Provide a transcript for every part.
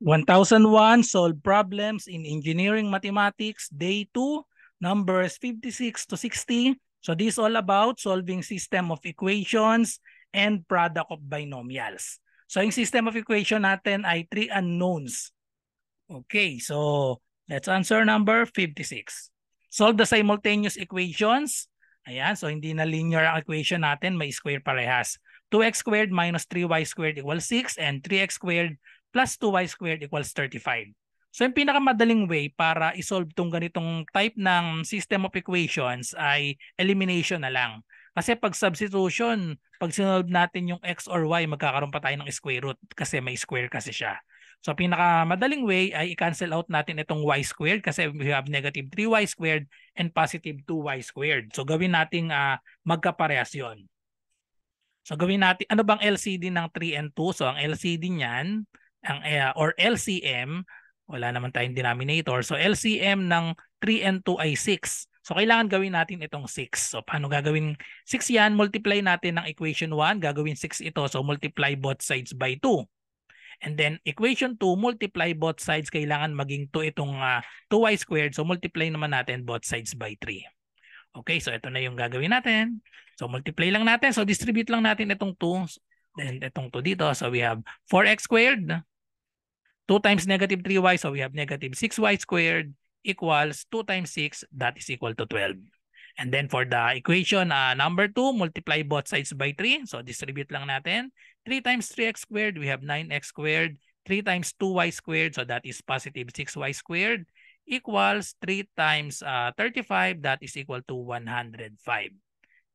1001 solve problems in engineering mathematics day 2 numbers 56 to 60 so this all about solving system of equations and product of binomials so yung system of equation natin ay three unknowns okay so let's answer number 56 solve the simultaneous equations ayan so hindi na linear ang equation natin may square parehas 2x squared minus 3y squared equals 6 and 3x squared plus 2y squared equals 35. So yung pinakamadaling way para isolve tong ganitong type ng system of equations ay elimination na lang. Kasi pag substitution, pag sinolve natin yung x or y, magkakaroon pa tayo ng square root kasi may square kasi siya. So pinakamadaling way ay i-cancel out natin itong y squared kasi we have negative 3y squared and positive 2y squared. So gawin nating uh, magkaparehas yon. So gawin natin, ano bang LCD ng 3 and 2? So ang LCD niyan, ang uh, or LCM, wala naman tayong denominator. So LCM ng 3 and 2 ay 6. So kailangan gawin natin itong 6. So paano gagawin 6 yan? Multiply natin ng equation 1, gagawin 6 ito. So multiply both sides by 2. And then equation 2, multiply both sides, kailangan maging 2 itong uh, ah, 2y squared. So multiply naman natin both sides by 3. Okay, so ito na yung gagawin natin. So multiply lang natin. So distribute lang natin itong 2. Then itong 2 dito. So we have 4x squared 2 times negative 3y, so we have negative 6y squared equals 2 times 6, that is equal to 12. And then for the equation uh, number 2, multiply both sides by 3. So distribute lang natin. 3 times 3x squared, we have 9x squared. 3 times 2y squared, so that is positive 6y squared equals 3 times uh, 35, that is equal to 105.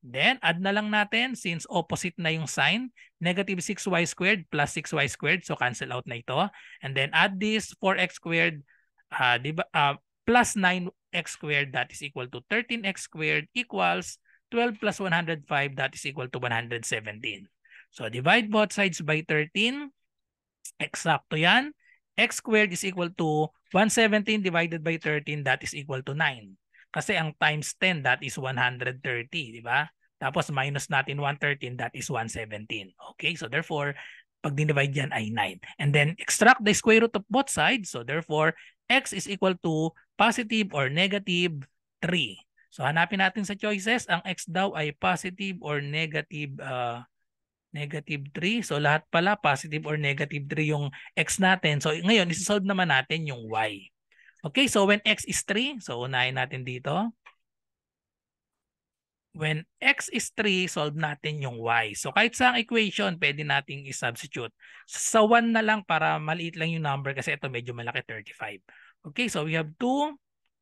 Then, add na lang natin since opposite na yung sign. Negative 6y squared plus 6y squared. So, cancel out na ito. And then, add this 4x squared uh, diba, uh, plus 9x squared that is equal to 13x squared equals 12 plus 105 that is equal to 117. So, divide both sides by 13. Eksakto yan. x squared is equal to 117 divided by 13 that is equal to 9. Kasi ang times 10, that is 130, di ba? Tapos minus natin 113, that is 117. Okay, so therefore, pag dinivide yan ay 9. And then extract the square root of both sides. So therefore, x is equal to positive or negative 3. So hanapin natin sa choices. Ang x daw ay positive or negative uh, negative 3. So lahat pala positive or negative 3 yung x natin. So ngayon, isosolve naman natin yung y. Okay, so when x is 3, so unahin natin dito when x is 3, solve natin yung y. So kahit sa equation, pwede nating i-substitute. Sa 1 na lang para maliit lang yung number kasi ito medyo malaki 35. Okay, so we have 2.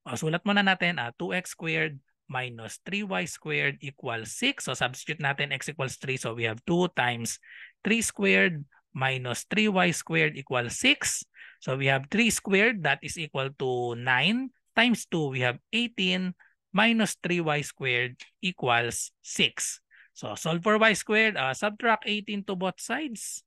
Oh, sulat muna natin ah, 2x squared minus 3y squared equals 6. So substitute natin x equals 3. So we have 2 times 3 squared minus 3y squared equals 6. So we have 3 squared that is equal to 9 times 2 we have 18 minus 3y squared equals 6. So solve for y squared, uh, subtract 18 to both sides.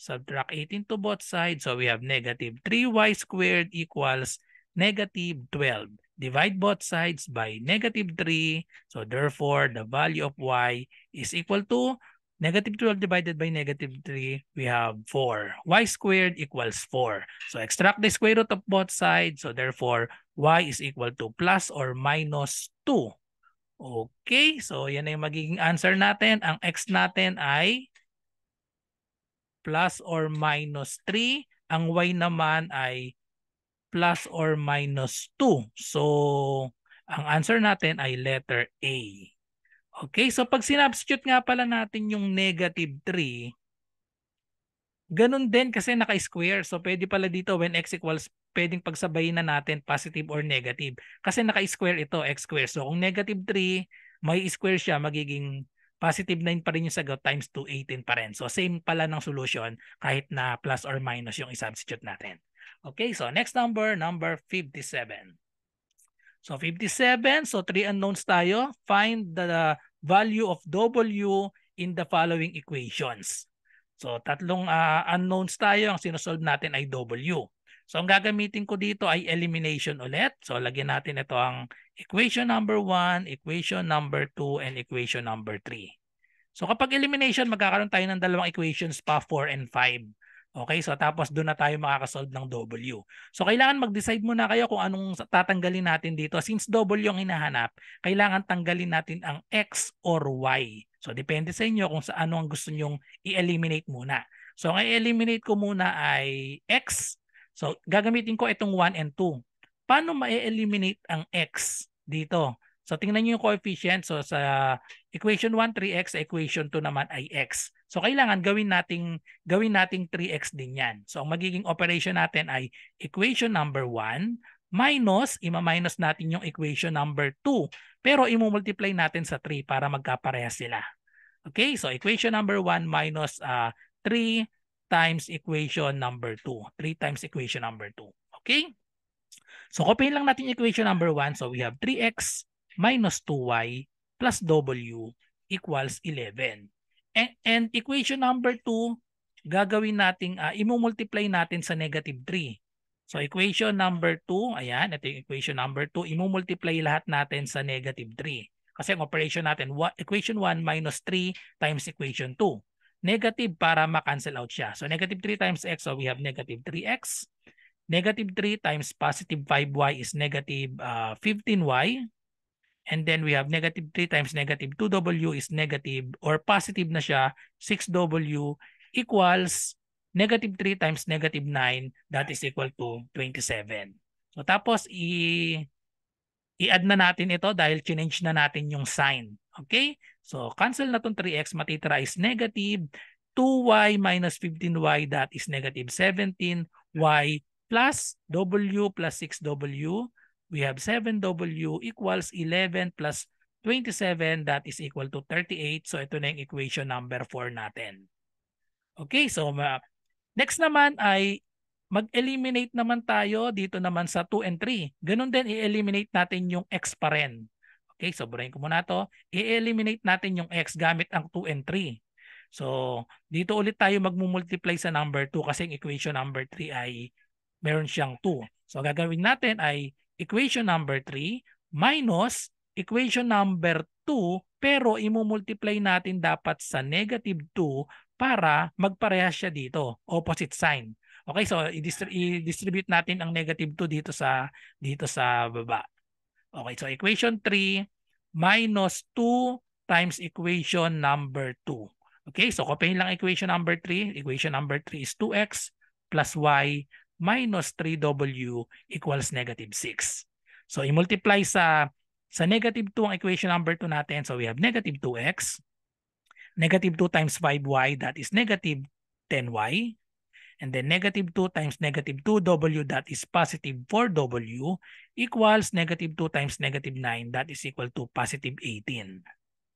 Subtract 18 to both sides. So we have negative 3y squared equals negative 12. Divide both sides by negative 3. So therefore, the value of y is equal to Negative 12 divided by negative 3, we have 4. y squared equals 4. So extract the square root of both sides. So therefore, y is equal to plus or minus 2. Okay, so yan ay magiging answer natin. Ang x natin ay plus or minus 3. Ang y naman ay plus or minus 2. So, ang answer natin ay letter A. Okay, so pag sinubstitute nga pala natin yung negative 3, ganun din kasi naka-square. So pwede pala dito when x equals, pwedeng pagsabayin na natin positive or negative. Kasi naka-square ito, x square. So kung negative 3, may square siya, magiging positive 9 pa rin yung sagot times 2, 18 pa rin. So same pala ng solution kahit na plus or minus yung i-substitute natin. Okay, so next number, number 57. So 57, so three unknowns tayo. Find the value of W in the following equations. So tatlong uh, unknowns tayo, ang sinosolve natin ay W. So ang gagamitin ko dito ay elimination ulit. So lagyan natin ito ang equation number 1, equation number 2, and equation number 3. So kapag elimination, magkakaroon tayo ng dalawang equations pa, 4 and 5. Okay, so tapos doon na tayo makakasolve ng W. So kailangan mag-decide muna kayo kung anong tatanggalin natin dito. Since W ang hinahanap, kailangan tanggalin natin ang X or Y. So depende sa inyo kung sa ano ang gusto nyong i-eliminate muna. So ang i-eliminate ko muna ay X. So gagamitin ko itong 1 and 2. Paano ma-eliminate ang X dito? So tingnan niyo yung coefficient. So sa equation 1, 3x, equation 2 naman ay x. So kailangan gawin nating gawin nating 3x din 'yan. So ang magiging operation natin ay equation number 1 minus ima-minus natin yung equation number 2 pero i-multiply natin sa 3 para magkaparehas sila. Okay? So equation number 1 minus uh, ah, 3 times equation number 2. 3 times equation number 2. Okay? So copyin lang natin equation number 1. So we have 3x minus 2y plus w equals 11. And, and equation number 2, gagawin nating, uh, ah, imumultiply natin sa negative 3. So equation number 2, ayan, ito yung equation number 2, imumultiply lahat natin sa negative 3. Kasi ang operation natin, equation 1 minus 3 times equation 2. Negative para makancel out siya. So negative 3 times x, so we have negative 3x. Negative 3 times positive 5y is negative uh, ah, 15y. And then we have negative 3 times negative 2w is negative or positive na siya 6w equals negative 3 times negative 9 that is equal to 27. So tapos i i-add na natin ito dahil change na natin yung sign. Okay? So cancel na tong 3x matitira is negative 2y minus 15y that is negative 17y plus w plus 6w we have 7W equals 11 plus 27 that is equal to 38. So ito na yung equation number 4 natin. Okay, so uh, next naman ay mag-eliminate naman tayo dito naman sa 2 and 3. Ganun din i-eliminate natin yung x pa rin. Okay, so burahin ko muna to. I-eliminate natin yung x gamit ang 2 and 3. So, dito ulit tayo mag-multiply sa number 2 kasi yung equation number 3 ay meron siyang 2. So, gagawin natin ay equation number 3 minus equation number 2 pero imumultiply natin dapat sa negative 2 para magparehas siya dito, opposite sign. Okay, so i-distribute natin ang negative 2 dito sa dito sa baba. Okay, so equation 3 minus 2 times equation number 2. Okay, so copyin lang equation number 3. Equation number 3 is 2x plus y minus 3w equals negative 6. So i-multiply sa sa negative 2 ang equation number 2 natin. So we have negative 2x. Negative 2 times 5y that is negative 10y. And then negative 2 times negative 2w that is positive 4w equals negative 2 times negative 9 that is equal to positive 18.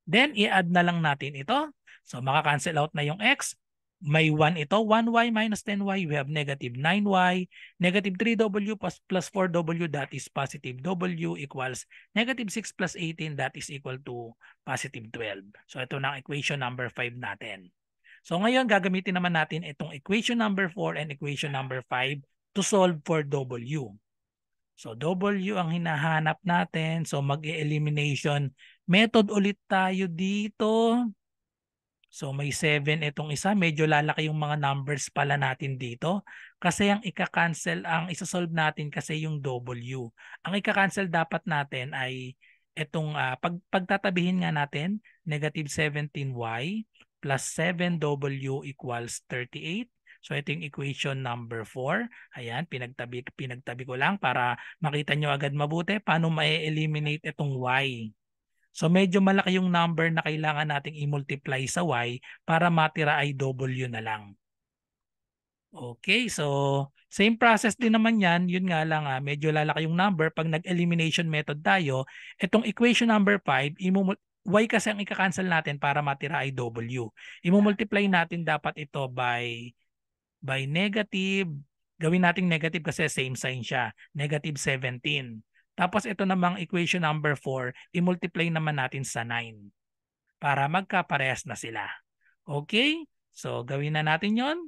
Then i-add na lang natin ito. So makakancel out na yung x may 1 ito, 1y minus 10y, we have negative 9y. Negative 3w plus, plus 4w, that is positive w equals negative 6 plus 18, that is equal to positive 12. So ito na equation number 5 natin. So ngayon, gagamitin naman natin itong equation number 4 and equation number 5 to solve for w. So W ang hinahanap natin. So mag-elimination method ulit tayo dito. So may 7 itong isa. Medyo lalaki yung mga numbers pala natin dito. Kasi ang ika-cancel, ang isa-solve natin kasi yung W. Ang ika-cancel dapat natin ay itong uh, pag, pagtatabihin nga natin, negative 17y plus 7w equals 38. So ito yung equation number 4. Ayan, pinagtabi, pinagtabi ko lang para makita nyo agad mabuti paano ma-eliminate itong y. So medyo malaki yung number na kailangan nating i-multiply sa y para matira ay w na lang. Okay, so same process din naman yan. Yun nga lang, ah, medyo lalaki yung number. Pag nag-elimination method tayo, itong equation number 5, y kasi ang ika natin para matira ay w. I-multiply natin dapat ito by by negative. Gawin natin negative kasi same sign siya. Negative 17. Tapos ito namang equation number 4, i-multiply naman natin sa 9 para magkaparehas na sila. Okay? So gawin na natin yon.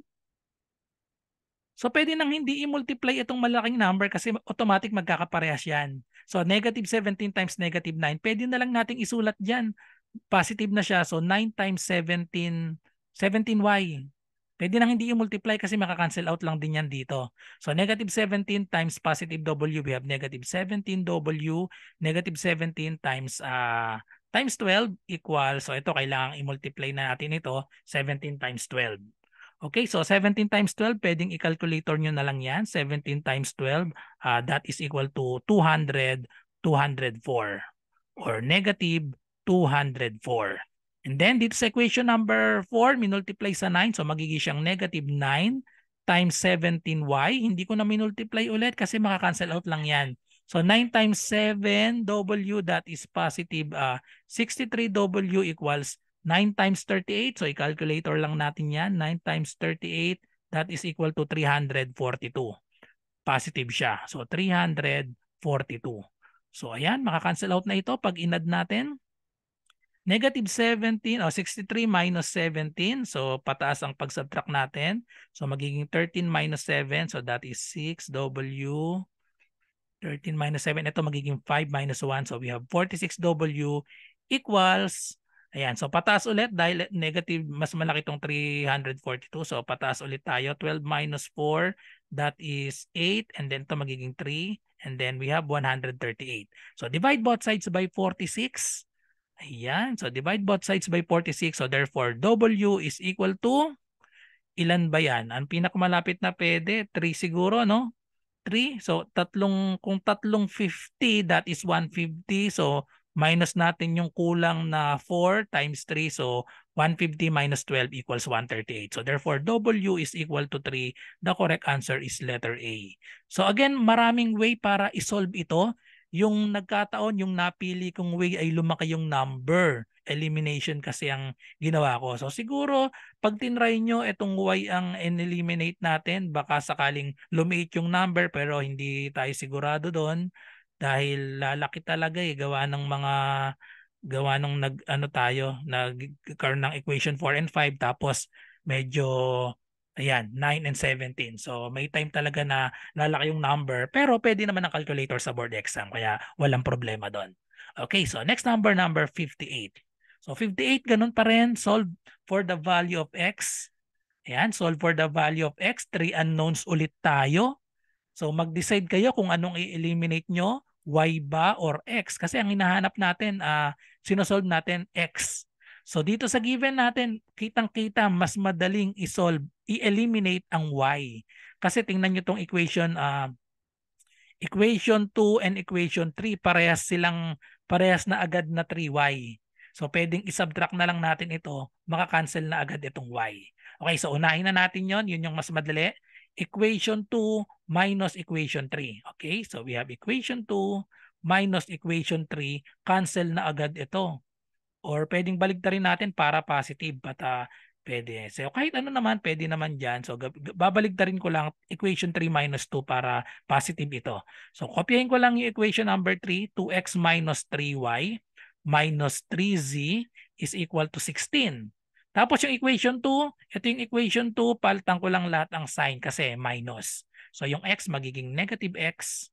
So pwede nang hindi i-multiply itong malaking number kasi automatic magkakaparehas yan. So negative 17 times negative 9, pwede na lang nating isulat dyan. Positive na siya. So 9 times 17, 17y. Pwede nang hindi i-multiply kasi makakancel out lang din yan dito. So negative 17 times positive W, we have negative 17W, negative 17 times uh, times 12 equal, so ito kailangan i-multiply na natin ito, 17 times 12. Okay, so 17 times 12, pwedeng i-calculator nyo na lang yan. 17 times 12, uh, ah, that is equal to 200, 204 or negative 204. And then dito sa equation number 4, minultiply sa 9. So magiging siyang negative 9 times 17y. Hindi ko na minultiply ulit kasi makakancel out lang yan. So 9 times 7 W that is positive uh, ah, 63 W equals 9 times 38. So i-calculator lang natin yan. 9 times 38 that is equal to 342. Positive siya. So 342. So ayan, makakancel out na ito pag inad natin. Negative 17 o oh, 63 minus 17. So pataas ang pag-subtract natin. So magiging 13 minus 7. So that is 6W. 13 minus 7. Ito magiging 5 minus 1. So we have 46W equals Ayan, so pataas ulit dahil negative, mas malaki itong 342. So pataas ulit tayo. 12 minus 4, that is 8. And then ito magiging 3. And then we have 138. So divide both sides by 46. Ayan. So, divide both sides by 46. So, therefore, W is equal to, ilan ba yan? Ang pinakamalapit na pwede, 3 siguro, no? 3. So, tatlong, kung tatlong 50, that is 150. So, minus natin yung kulang na 4 times 3. So, 150 minus 12 equals 138. So, therefore, W is equal to 3. The correct answer is letter A. So, again, maraming way para isolve ito yung nagkataon, yung napili kong way ay lumaki yung number. Elimination kasi ang ginawa ko. So siguro, pag tinry nyo itong way ang eliminate natin, baka sakaling lumiit yung number pero hindi tayo sigurado doon dahil lalaki talaga eh gawa ng mga gawa ng nag ano tayo nagkaroon ng equation 4 and 5 tapos medyo Ayan, 9 and 17. So may time talaga na lalaki yung number pero pwede naman ang calculator sa board exam kaya walang problema doon. Okay, so next number, number 58. So 58, ganun pa rin, solve for the value of x. Ayan, solve for the value of x. Three unknowns ulit tayo. So mag-decide kayo kung anong i-eliminate nyo, y ba or x. Kasi ang hinahanap natin, uh, sinosolve natin x. So dito sa given natin, kitang-kita mas madaling isolve, i-eliminate ang y. Kasi tingnan nyo itong equation uh, equation 2 and equation 3 parehas silang parehas na agad na 3y. So pwedeng isubtract na lang natin ito, maka-cancel na agad itong y. Okay, so unahin na natin 'yon, 'yun yung mas madali. Equation 2 minus equation 3. Okay, so we have equation 2 minus equation 3, cancel na agad ito or pwedeng baligtarin natin para positive at uh, pwede. So kahit ano naman, pwede naman dyan. So babaligtarin ko lang equation 3 minus 2 para positive ito. So kopyahin ko lang yung equation number 3, 2x minus 3y minus 3z is equal to 16. Tapos yung equation 2, ito yung equation 2, palitan ko lang lahat ang sign kasi minus. So yung x magiging negative x,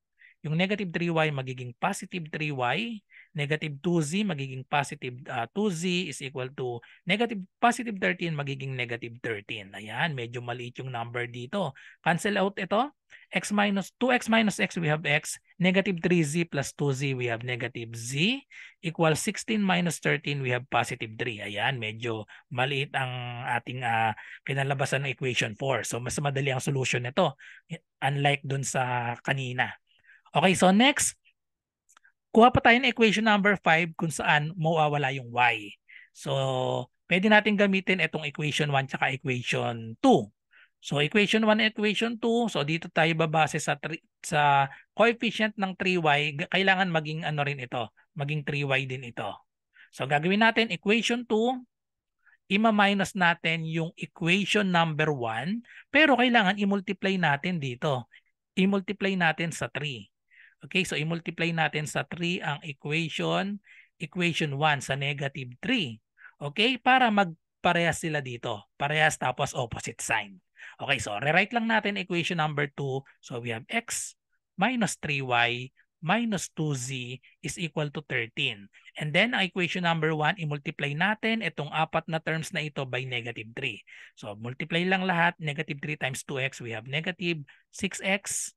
yung negative 3y magiging positive 3y, negative 2z magiging positive uh, ah, 2z is equal to negative positive 13 magiging negative 13. Ayan, medyo maliit yung number dito. Cancel out ito. x minus 2x minus x we have x. Negative 3z plus 2z we have negative z. Equal 16 minus 13 we have positive 3. Ayan, medyo maliit ang ating uh, ah, kinalabasan ng equation 4. So mas madali ang solution nito. Unlike dun sa kanina. Okay, so next kuha pa tayo ng equation number 5 kung saan mawawala yung y. So, pwede natin gamitin itong equation 1 tsaka equation 2. So, equation 1 and equation 2, so dito tayo babase sa sa coefficient ng 3y, kailangan maging ano rin ito, maging 3y din ito. So, gagawin natin equation 2, ima-minus natin yung equation number 1, pero kailangan i-multiply natin dito. I-multiply natin sa 3. Okay, so i-multiply natin sa 3 ang equation, equation 1 sa negative 3. Okay, para magparehas sila dito. Parehas tapos opposite sign. Okay, so rewrite lang natin equation number 2. So we have x minus 3y minus 2z is equal to 13. And then, ang equation number 1, i-multiply natin itong apat na terms na ito by negative 3. So, multiply lang lahat. Negative 3 times 2x, we have negative 6x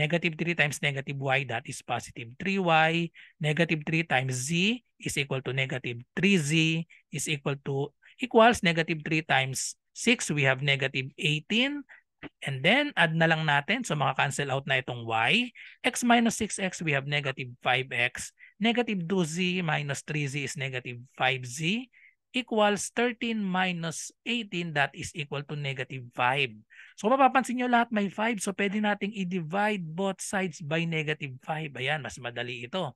negative 3 times negative y, that is positive 3y. Negative 3 times z is equal to negative 3z is equal to equals negative 3 times 6. We have negative 18. And then, add na lang natin. So, maka-cancel out na itong y. x minus 6x, we have negative 5x. Negative 2z minus 3z is negative 5z equals 13 minus 18 that is equal to negative 5. So mapapansin nyo lahat may 5 so pwede nating i-divide both sides by negative 5. Ayan, mas madali ito.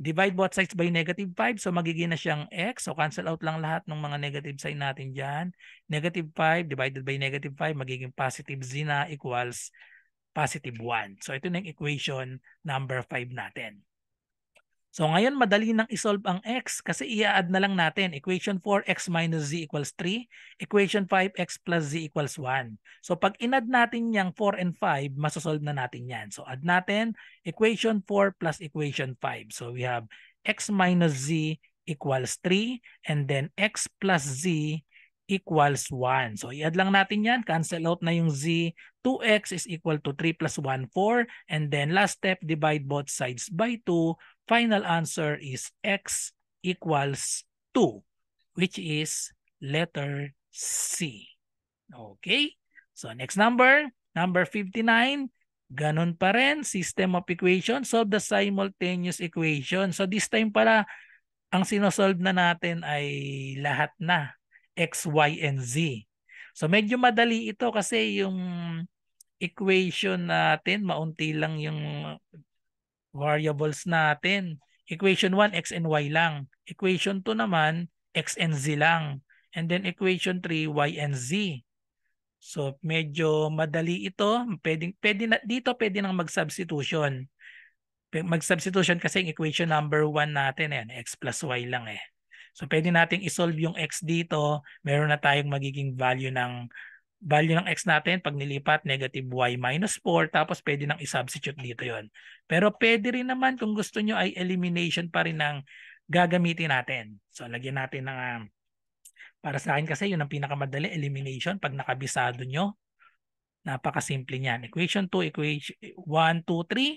Divide both sides by negative 5 so magiging na siyang x. So cancel out lang lahat ng mga negative sign natin dyan. Negative 5 divided by negative 5 magiging positive z na equals positive 1. So ito na yung equation number 5 natin. So ngayon madali nang isolve ang x kasi i-add na lang natin. Equation 4, x minus z equals 3. Equation 5, x plus z equals 1. So pag inad natin yung 4 and 5, masosolve na natin yan. So add natin equation 4 plus equation 5. So we have x minus z equals 3 and then x plus z equals 1. So i-add lang natin yan. Cancel out na yung z. 2x is equal to 3 plus 1, 4. And then last step, divide both sides by 2 final answer is X equals 2, which is letter C. Okay? So next number, number 59, ganun pa rin, system of equation, solve the simultaneous equation. So this time pala, ang sinosolve na natin ay lahat na, X, Y, and Z. So medyo madali ito kasi yung equation natin, maunti lang yung variables natin. Equation 1, x and y lang. Equation 2 naman, x and z lang. And then equation 3, y and z. So medyo madali ito. Pwede, pwede na, dito pwede nang mag-substitution. Mag-substitution kasi yung equation number 1 natin, ayan, x plus y lang eh. So pwede nating isolve yung x dito, meron na tayong magiging value ng value ng x natin pag nilipat negative y minus 4 tapos pwede nang i-substitute dito yon. Pero pwede rin naman kung gusto nyo ay elimination pa rin ng gagamitin natin. So lagyan natin ng um, para sa akin kasi yun ang pinakamadali elimination pag nakabisado nyo. Napakasimple niyan. Equation 2, equation 1, 2, 3.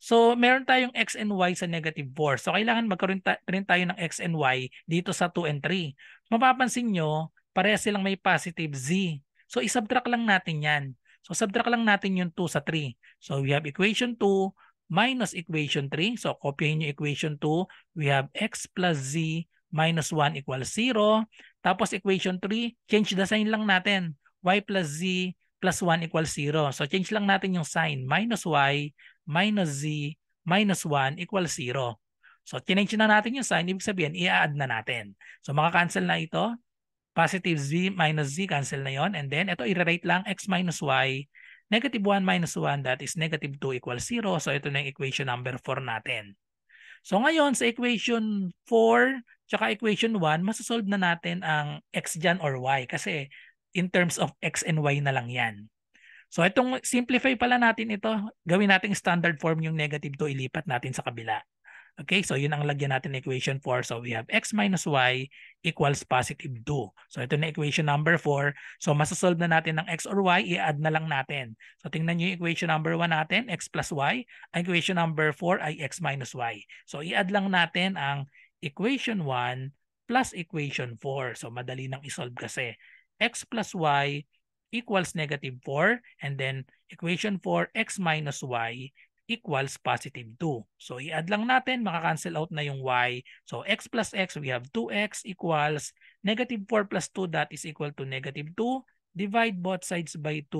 So, meron tayong x and y sa negative 4. So, kailangan magkaroon ta- rin tayo ng x and y dito sa 2 and 3. Mapapansin nyo, pareha silang may positive z. So i-subtract lang natin yan. So subtract lang natin yung 2 sa 3. So we have equation 2 minus equation 3. So kopyahin niyo equation 2. We have x plus z minus 1 equals 0. Tapos equation 3, change the sign lang natin. y plus z plus 1 equals 0. So change lang natin yung sign. Minus y minus z minus 1 equals 0. So, tinange na natin yung sign. Ibig sabihin, i-add na natin. So, makakancel na ito. Positive z minus z, cancel na yon. And then, ito i rewrite lang x minus y. Negative 1 minus 1, that is negative 2 equals 0. So, ito na yung equation number 4 natin. So, ngayon, sa equation 4, tsaka equation 1, masasolve na natin ang x dyan or y. Kasi, in terms of x and y na lang yan. So itong simplify pala natin ito, gawin nating standard form yung negative 2, ilipat natin sa kabila. Okay, so yun ang lagyan natin ng equation 4. So we have x minus y equals positive 2. So ito na equation number 4. So masasolve na natin ng x or y, i-add na lang natin. So tingnan nyo yung equation number 1 natin, x plus y. Ang equation number 4 ay x minus y. So i-add lang natin ang equation 1 plus equation 4. So madali nang isolve kasi. x plus y equals negative 4 and then equation 4 x minus y equals positive 2. So i-add lang natin, makakancel out na yung y. So x plus x, we have 2x equals negative 4 plus 2 that is equal to negative 2. Divide both sides by 2,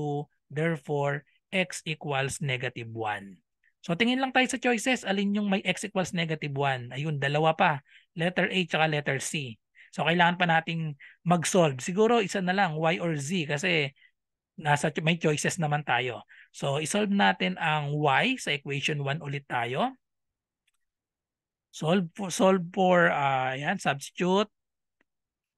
therefore x equals negative 1. So tingin lang tayo sa choices, alin yung may x equals negative 1. Ayun, dalawa pa, letter A tsaka letter C. So kailangan pa nating mag-solve. Siguro isa na lang, y or z kasi nasa may choices naman tayo. So, isolve natin ang y sa equation 1 ulit tayo. Solve for, solve for uh, ah, yan, substitute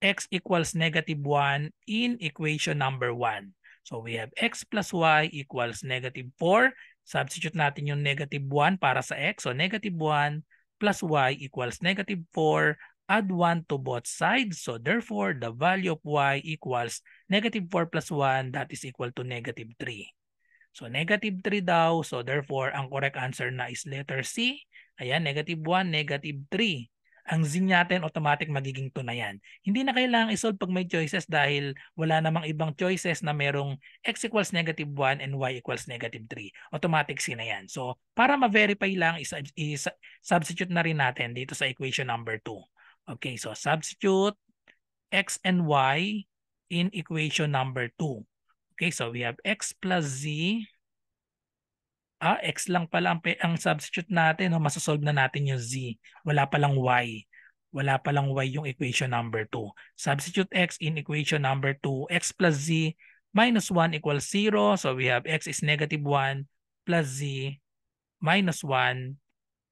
x equals negative 1 in equation number 1. So, we have x plus y equals negative 4. Substitute natin yung negative 1 para sa x. So, negative 1 plus y equals negative 4. Add 1 to both sides. So, therefore, the value of y equals negative 4 plus 1 that is equal to negative 3. So negative 3 daw. So therefore, ang correct answer na is letter C. Ayan, negative 1, negative 3. Ang zinc natin automatic magiging to na yan. Hindi na kailangang isolve pag may choices dahil wala namang ibang choices na merong x equals negative 1 and y equals negative 3. Automatic C na yan. So para ma-verify lang, i-substitute na rin natin dito sa equation number 2. Okay, so substitute x and y in equation number 2. Okay, so we have x plus z. Ah, x lang pala ang, ang substitute natin. No? Masasolve na natin yung z. Wala palang y. Wala palang y yung equation number 2. Substitute x in equation number 2. x plus z minus 1 equals 0. So we have x is negative 1 plus z minus 1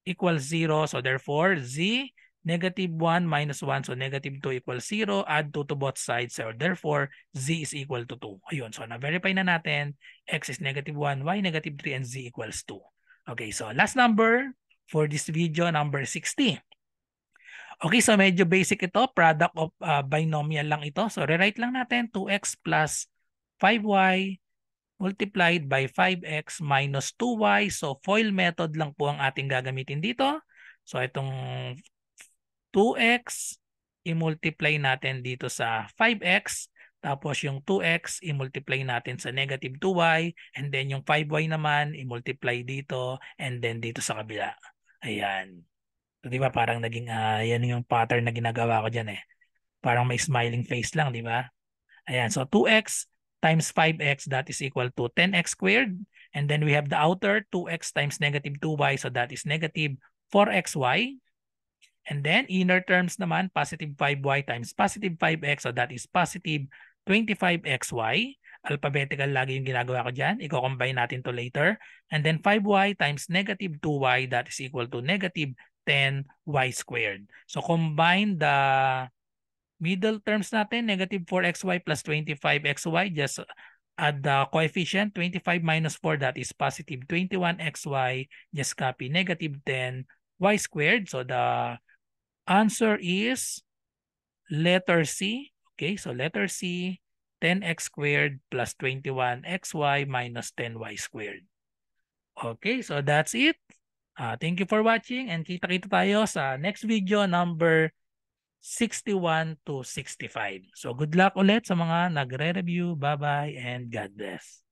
equals 0. So therefore, z negative 1 minus 1. So negative 2 equals 0. Add 2 to both sides. So therefore, z is equal to 2. Ayun. So na-verify na natin. x is negative 1, y negative 3, and z equals 2. Okay. So last number for this video, number 60. Okay, so medyo basic ito. Product of uh, binomial lang ito. So rewrite lang natin 2x plus 5y multiplied by 5x minus 2y. So FOIL method lang po ang ating gagamitin dito. So itong 2x, i-multiply natin dito sa 5x, tapos yung 2x, i-multiply natin sa negative 2y, and then yung 5y naman, i-multiply dito, and then dito sa kabila. Ayan. So, di ba parang naging, uh, yan yung pattern na ginagawa ko dyan eh. Parang may smiling face lang, di ba? Ayan, so 2x times 5x, that is equal to 10x squared. And then we have the outer, 2x times negative 2y, so that is negative 4xy. And then inner terms naman, positive 5y times positive 5x. So that is positive 25xy. Alphabetical lagi yung ginagawa ko dyan. Iko-combine natin to later. And then 5y times negative 2y. That is equal to negative 10y squared. So combine the middle terms natin. Negative 4xy plus 25xy. Just add the coefficient. 25 minus 4. That is positive 21xy. Just copy negative 10y squared. So the Answer is letter C. Okay, so letter C, 10x squared plus 21xy minus 10y squared. Okay, so that's it. Uh, thank you for watching and kita-kita tayo sa next video number 61 to 65. So good luck ulit sa mga nagre-review. Bye-bye and God bless.